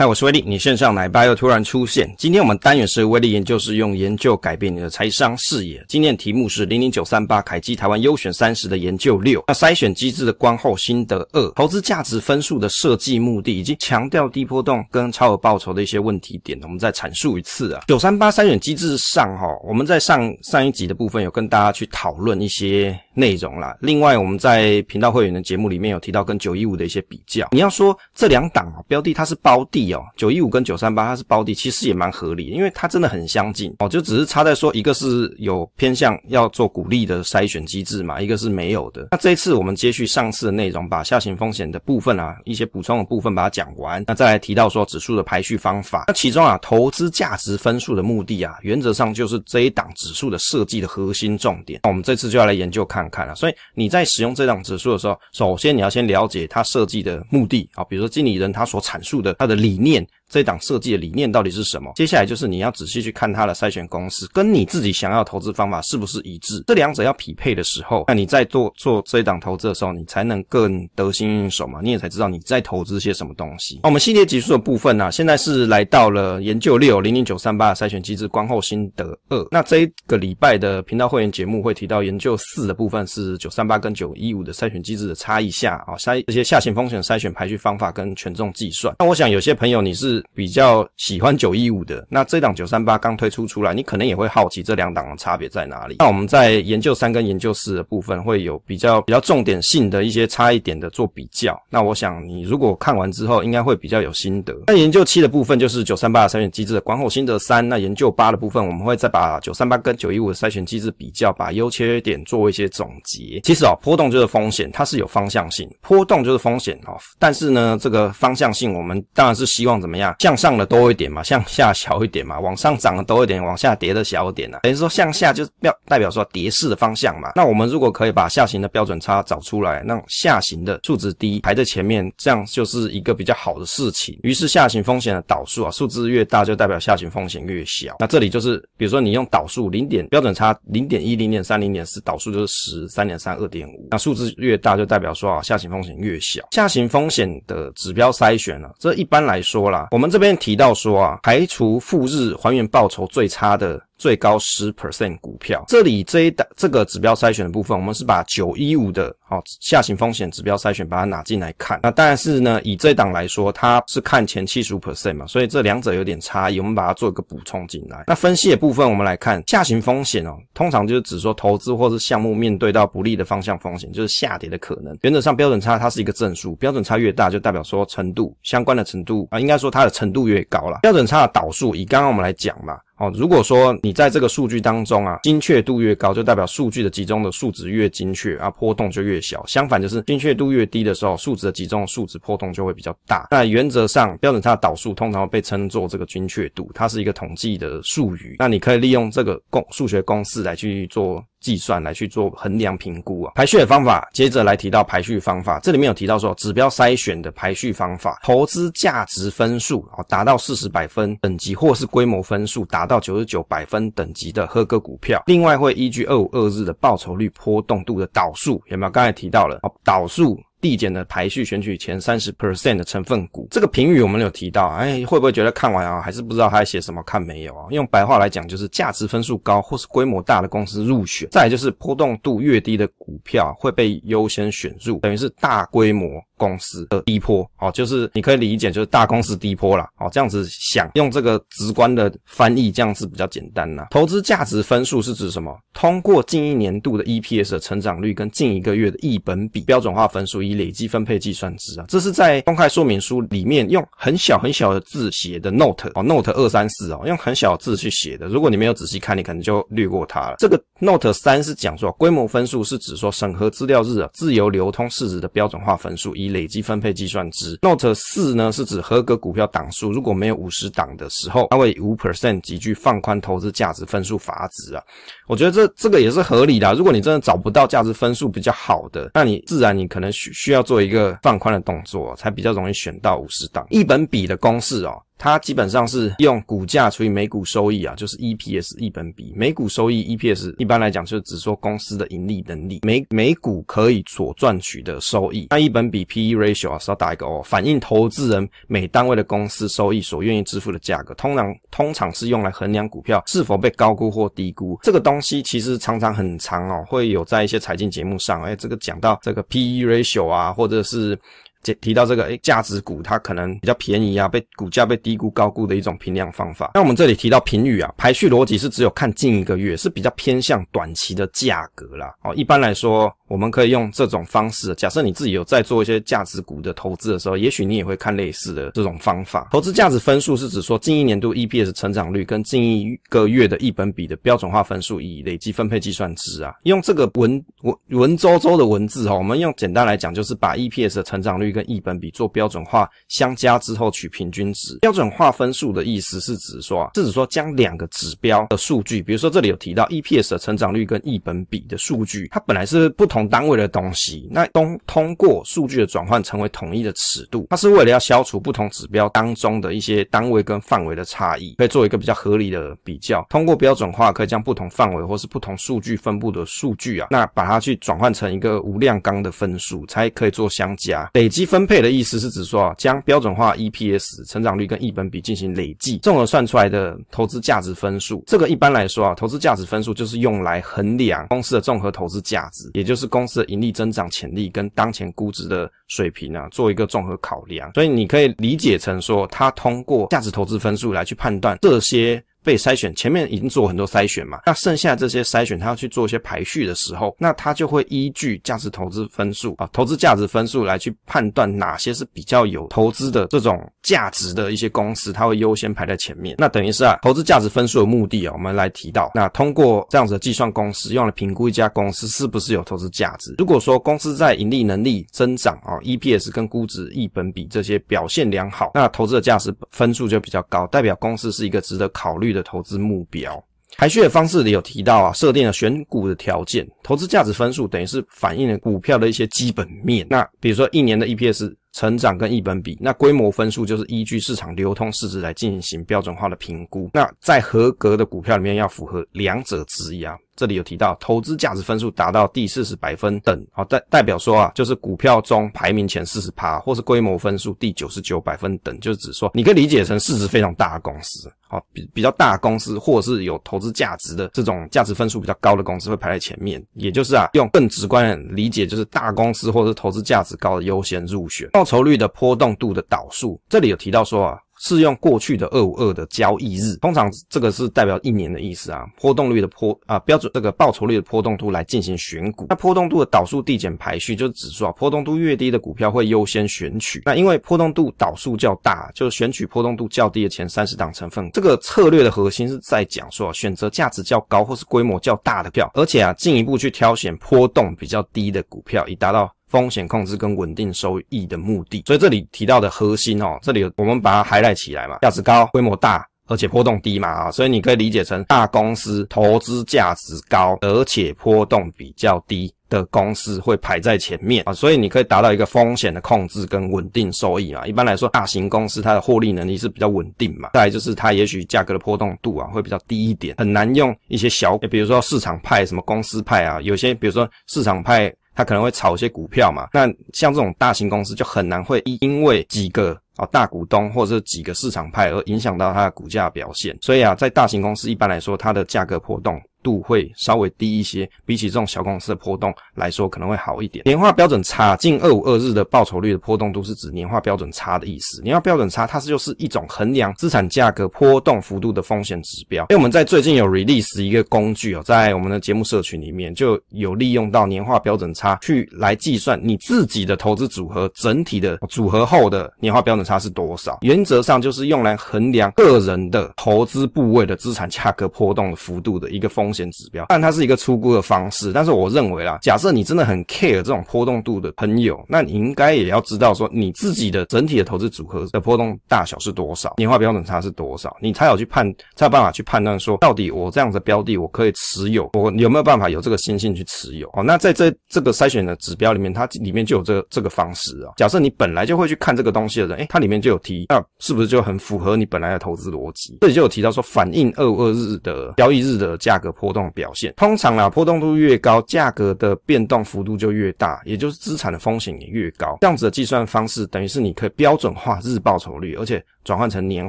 嗨，我是威利。你线上奶爸又突然出现。今天我们单元是威利研究室，用研究改变你的财商视野。今天的题目是零零九三八凯基台湾优选三十的研究六。那筛选机制的观后心得二，投资价值分数的设计目的，以及强调低波动跟超额报酬的一些问题点，我们再阐述一次啊。九三八筛选机制上哈，我们在上上一集的部分有跟大家去讨论一些内容啦。另外我们在频道会员的节目里面有提到跟九一五的一些比较。你要说这两档啊，标的它是包地。九一五跟九三八它是包底，其实也蛮合理，因为它真的很相近哦，就只是差在说一个是有偏向要做股利的筛选机制嘛，一个是没有的。那这一次我们接续上次的内容，把下行风险的部分啊，一些补充的部分把它讲完，那再来提到说指数的排序方法。那其中啊，投资价值分数的目的啊，原则上就是这一档指数的设计的核心重点。那我们这次就要来研究看看了。所以你在使用这档指数的时候，首先你要先了解它设计的目的啊，比如说经理人他所阐述的他的理。念。这一档设计的理念到底是什么？接下来就是你要仔细去看它的筛选公式，跟你自己想要投资方法是不是一致？这两者要匹配的时候，那你在做做这一档投资的时候，你才能更得心应手嘛。你也才知道你在投资些什么东西。那我们系列集数的部分呢？现在是来到了研究六零零九三八筛选机制观后心得二。那这个礼拜的频道会员节目会提到研究四的部分，是九三八跟九一五的筛选机制的差异下啊筛这些下行风险筛选排序方法跟权重计算。那我想有些朋友你是。比较喜欢九一五的，那这档九三八刚推出出来，你可能也会好奇这两档的差别在哪里。那我们在研究三跟研究四的部分会有比较比较重点性的一些差异点的做比较。那我想你如果看完之后，应该会比较有心得。那研究七的部分就是九三八的筛选机制，的管后心得三。那研究八的部分，我们会再把九三八跟九一五筛选机制比较，把优缺点做一些总结。其实啊，波动就是风险，它是有方向性。波动就是风险啊，但是呢，这个方向性，我们当然是希望怎么样？向上的多一点嘛，向下小一点嘛，往上涨的多一点，往下跌的小一点啊，等于说向下就表代表说跌势的方向嘛。那我们如果可以把下行的标准差找出来，那下行的数值低排在前面，这样就是一个比较好的事情。于是下行风险的导数啊，数字越大就代表下行风险越小。那这里就是比如说你用导数零点标准差零点一零点三零点四导数就是十三点三二点五，那数字越大就代表说啊下行风险越小。下行风险的指标筛选呢，这一般来说啦，我。我们这边提到说啊，排除赴日还原报酬最差的。最高十 percent 股票，这里这一档这个指标筛选的部分，我们是把九一五的哦下行风险指标筛选，把它拿进来看。那但是呢，以这一档来说，它是看前七十五 percent 嘛，所以这两者有点差异，我们把它做一个补充进来。那分析的部分，我们来看下行风险哦，通常就是指说投资或是项目面对到不利的方向风险，就是下跌的可能。原则上，标准差它是一个正数，标准差越大，就代表说程度相关的程度啊，应该说它的程度越高了。标准差的导数，以刚刚我们来讲嘛。哦，如果说你在这个数据当中啊，精确度越高，就代表数据的集中的数值越精确啊，波动就越小。相反，就是精确度越低的时候，数值的集中数值波动就会比较大。那原则上，标准差的导数通常被称作这个精确度，它是一个统计的术语。那你可以利用这个公数学公式来去做。计算来去做衡量评估啊，排序的方法接着来提到排序方法，这里面有提到说指标筛选的排序方法，投资价值分数啊达到四十百分等级或是规模分数达到九十九百分等级的合格股票，另外会依据二五二日的报酬率波动度的导数有没有？刚才提到了哦导数。递减的排序，选取前三十 percent 的成分股。这个评语我们有提到，哎，会不会觉得看完啊，还是不知道它写什么？看没有啊？用白话来讲，就是价值分数高或是规模大的公司入选，再就是波动度越低的股票会被优先选入，等于是大规模。公司的低坡哦，就是你可以理解就是大公司低坡啦哦，这样子想用这个直观的翻译，这样子比较简单啦。投资价值分数是指什么？通过近一年度的 EPS 的成长率跟近一个月的一本比标准化分数以累计分配计算值啊，这是在公开说明书里面用很小很小的字写的 Note 哦，Note 二三四哦，用很小字去写的。如果你没有仔细看，你可能就略过它了。这个 Note 三是讲说规模分数是指说审核资料日啊自由流通市值的标准化分数以。累计分配计算值，Note 四呢是指合格股票档数，如果没有五十档的时候，它会五 percent 急剧放宽投资价值分数阀值啊。我觉得这这个也是合理的。如果你真的找不到价值分数比较好的，那你自然你可能需需要做一个放宽的动作，才比较容易选到五十档。一本比的公式哦。它基本上是用股价除以每股收益啊，就是 E P S 一本比每股收益 E P S 一般来讲就是只说公司的盈利能力，每每股可以所赚取的收益。那一本比 P E ratio 啊是要打一个哦，反映投资人每单位的公司收益所愿意支付的价格，通常通常是用来衡量股票是否被高估或低估。这个东西其实常常很长哦，会有在一些财经节目上，哎，这个讲到这个 P E ratio 啊，或者是。这提到这个，诶价值股它可能比较便宜啊，被股价被低估高估的一种评量方法。那我们这里提到评语啊，排序逻辑是只有看近一个月，是比较偏向短期的价格啦。哦。一般来说。我们可以用这种方式。假设你自己有在做一些价值股的投资的时候，也许你也会看类似的这种方法。投资价值分数是指说近一年度 EPS 成长率跟近一个月的 E 本比的标准化分数以累积分配计算值啊。用这个文文文绉绉的文字哈，我们用简单来讲就是把 EPS 的成长率跟 E 本比做标准化相加之后取平均值。标准化分数的意思是指说，是指说将两个指标的数据，比如说这里有提到 EPS 的成长率跟 E 本比的数据，它本来是不同。单位的东西，那通通过数据的转换成为统一的尺度，它是为了要消除不同指标当中的一些单位跟范围的差异，可以做一个比较合理的比较。通过标准化，可以将不同范围或是不同数据分布的数据啊，那把它去转换成一个无量纲的分数，才可以做相加。累积分配的意思是指说啊，将标准化 EPS 成长率跟一本比进行累计，综合算出来的投资价值分数。这个一般来说啊，投资价值分数就是用来衡量公司的综合投资价值，也就是。公司的盈利增长潜力跟当前估值的水平啊，做一个综合考量。所以你可以理解成说，它通过价值投资分数来去判断这些。被筛选前面已经做很多筛选嘛，那剩下这些筛选，他要去做一些排序的时候，那他就会依据价值投资分数啊，投资价值分数来去判断哪些是比较有投资的这种价值的一些公司，他会优先排在前面。那等于是啊，投资价值分数的目的啊，我们来提到，那通过这样子的计算公式，用来评估一家公司是不是有投资价值。如果说公司在盈利能力增长啊，EPS 跟估值一本比这些表现良好，那投资的价值分数就比较高，代表公司是一个值得考虑。的投资目标排序的方式里有提到啊，设定了选股的条件，投资价值分数等于是反映了股票的一些基本面。那比如说一年的 EPS 成长跟一本比，那规模分数就是依据市场流通市值来进行标准化的评估。那在合格的股票里面要符合两者之一啊。这里有提到，投资价值分数达到第四十百分等，好代代表说啊，就是股票中排名前四十趴，或是规模分数第九十九百分等，就是指说，你可以理解成市值非常大的公司，好比比较大公司，或者是有投资价值的这种价值分数比较高的公司会排在前面，也就是啊，用更直观理解就是大公司或者投资价值高的优先入选。报酬率的波动度的导数，这里有提到说啊。是用过去的二五二的交易日，通常这个是代表一年的意思啊。波动率的波啊，标准这个报酬率的波动度来进行选股。那波动度的导数递减排序就是指数啊，波动度越低的股票会优先选取。那因为波动度导数较大，就是选取波动度较低的前三十档成分。这个策略的核心是在讲说，选择价值较高或是规模较大的票，而且啊，进一步去挑选波动比较低的股票，以达到。风险控制跟稳定收益的目的，所以这里提到的核心哦，这里我们把它 highlight 起来嘛，价值高、规模大，而且波动低嘛啊，所以你可以理解成大公司投资价值高，而且波动比较低的公司会排在前面啊，所以你可以达到一个风险的控制跟稳定收益嘛。一般来说，大型公司它的获利能力是比较稳定嘛，再来就是它也许价格的波动度啊会比较低一点，很难用一些小，比如说市场派什么公司派啊，有些比如说市场派。他可能会炒一些股票嘛，那像这种大型公司就很难会因为几个哦大股东或者几个市场派而影响到它的股价表现，所以啊，在大型公司一般来说，它的价格波动。度会稍微低一些，比起这种小公司的波动来说，可能会好一点。年化标准差近二五二日的报酬率的波动度是指年化标准差的意思。年化标准差它是就是一种衡量资产价格波动幅度的风险指标。因为我们在最近有 release 一个工具哦，在我们的节目社群里面就有利用到年化标准差去来计算你自己的投资组合整体的组合后的年化标准差是多少。原则上就是用来衡量个人的投资部位的资产价格波动幅度的一个风。风险指标，但它是一个出估的方式。但是我认为啦，假设你真的很 care 这种波动度的朋友，那你应该也要知道说，你自己的整体的投资组合的波动大小是多少，年化标准差是多少，你才有去判，才有办法去判断说，到底我这样的标的我可以持有，我有没有办法有这个心性去持有？哦，那在这这个筛选的指标里面，它里面就有这这个方式啊。假设你本来就会去看这个东西的人，诶，它里面就有提，那是不是就很符合你本来的投资逻辑？这里就有提到说，反映二五二日的交易日的价格。波动表现通常啊，波动度越高，价格的变动幅度就越大，也就是资产的风险也越高。这样子的计算方式，等于是你可以标准化日报酬率，而且转换成年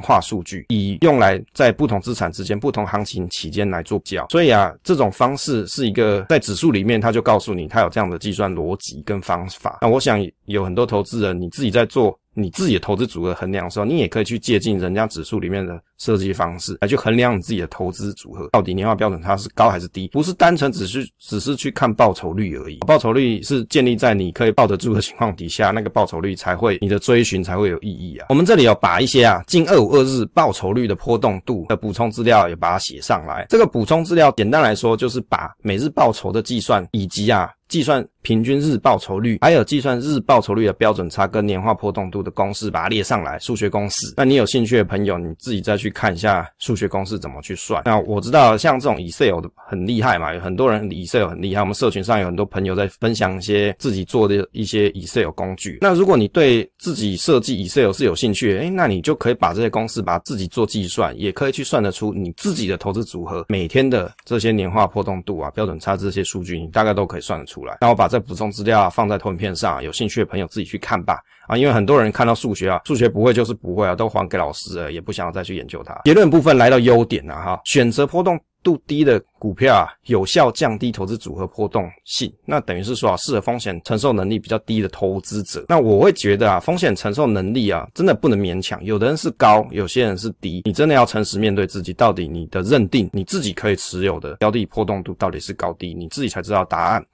化数据，以用来在不同资产之间、不同行情期间来做比较。所以啊，这种方式是一个在指数里面，它就告诉你它有这样的计算逻辑跟方法。那我想有很多投资人，你自己在做你自己的投资组合衡量的时候，你也可以去借鉴人家指数里面的。设计方式来去衡量你自己的投资组合到底年化标准差是高还是低，不是单纯只是只是去看报酬率而已，报酬率是建立在你可以抱得住的情况底下，那个报酬率才会你的追寻才会有意义啊。我们这里有把一些啊近二五二日报酬率的波动度的补充资料也把它写上来，这个补充资料简单来说就是把每日报酬的计算以及啊计算平均日报酬率，还有计算日报酬率的标准差跟年化波动度的公式把它列上来，数学公式。那你有兴趣的朋友你自己再去。看一下数学公式怎么去算。那我知道像这种 Excel 很厉害嘛，有很多人 Excel 很厉害。我们社群上有很多朋友在分享一些自己做的一些 Excel 工具。那如果你对自己设计 Excel 是有兴趣，哎，那你就可以把这些公式把自己做计算，也可以去算得出你自己的投资组合每天的这些年化波动度啊、标准差这些数据，你大概都可以算得出来。那我把这补充资料放在投影片上，有兴趣的朋友自己去看吧。啊，因为很多人看到数学啊，数学不会就是不会啊，都还给老师，了，也不想要再去研究。结论部分来到优点了哈，选择波动度低的股票，啊，有效降低投资组合波动性。那等于是说啊，适合风险承受能力比较低的投资者。那我会觉得啊，风险承受能力啊，真的不能勉强。有的人是高，有些人是低，你真的要诚实面对自己，到底你的认定，你自己可以持有的标的波动度到底是高低，你自己才知道答案。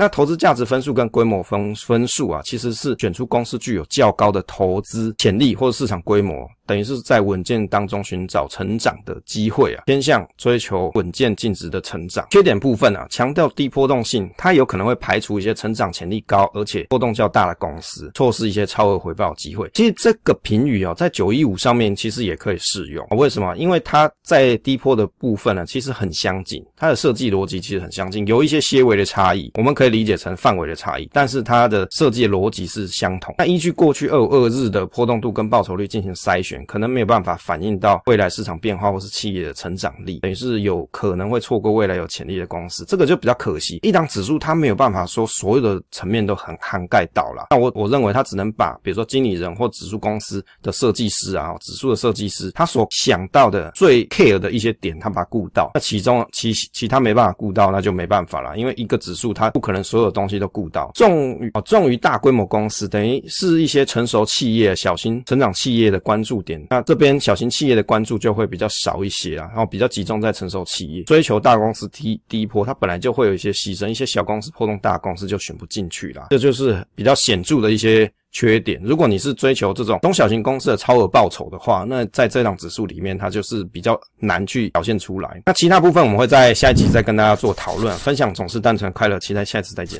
那投资价值分数跟规模分分数啊，其实是选出公司具有较高的投资潜力或者市场规模，等于是在稳健当中寻找成长的机会啊，偏向追求稳健净值的成长。缺点部分啊，强调低波动性，它有可能会排除一些成长潜力高而且波动较大的公司，错失一些超额回报机会。其实这个评语哦，在九一五上面其实也可以适用啊。为什么？因为它在低波的部分呢，其实很相近，它的设计逻辑其实很相近，有一些些微的差异，我们可以。理解成范围的差异，但是它的设计逻辑是相同。那依据过去二五二日的波动度跟报酬率进行筛选，可能没有办法反映到未来市场变化或是企业的成长力，等于是有可能会错过未来有潜力的公司，这个就比较可惜。一档指数它没有办法说所有的层面都很涵盖到了。那我我认为它只能把比如说经理人或指数公司的设计师啊，指数的设计师他所想到的最 care 的一些点，他把它顾到。那其中其其他没办法顾到，那就没办法了，因为一个指数它不可能。所有东西都顾到，重于重于大规模公司，等于是一些成熟企业、小型成长企业的关注点。那这边小型企业的关注就会比较少一些啊，然后比较集中在成熟企业，追求大公司低低坡，波，它本来就会有一些牺牲，一些小公司破洞，大公司就选不进去啦。这就是比较显著的一些。缺点，如果你是追求这种中小型公司的超额报酬的话，那在这档指数里面，它就是比较难去表现出来。那其他部分，我们会在下一集再跟大家做讨论分享，总是单纯快乐，期待下一次再见。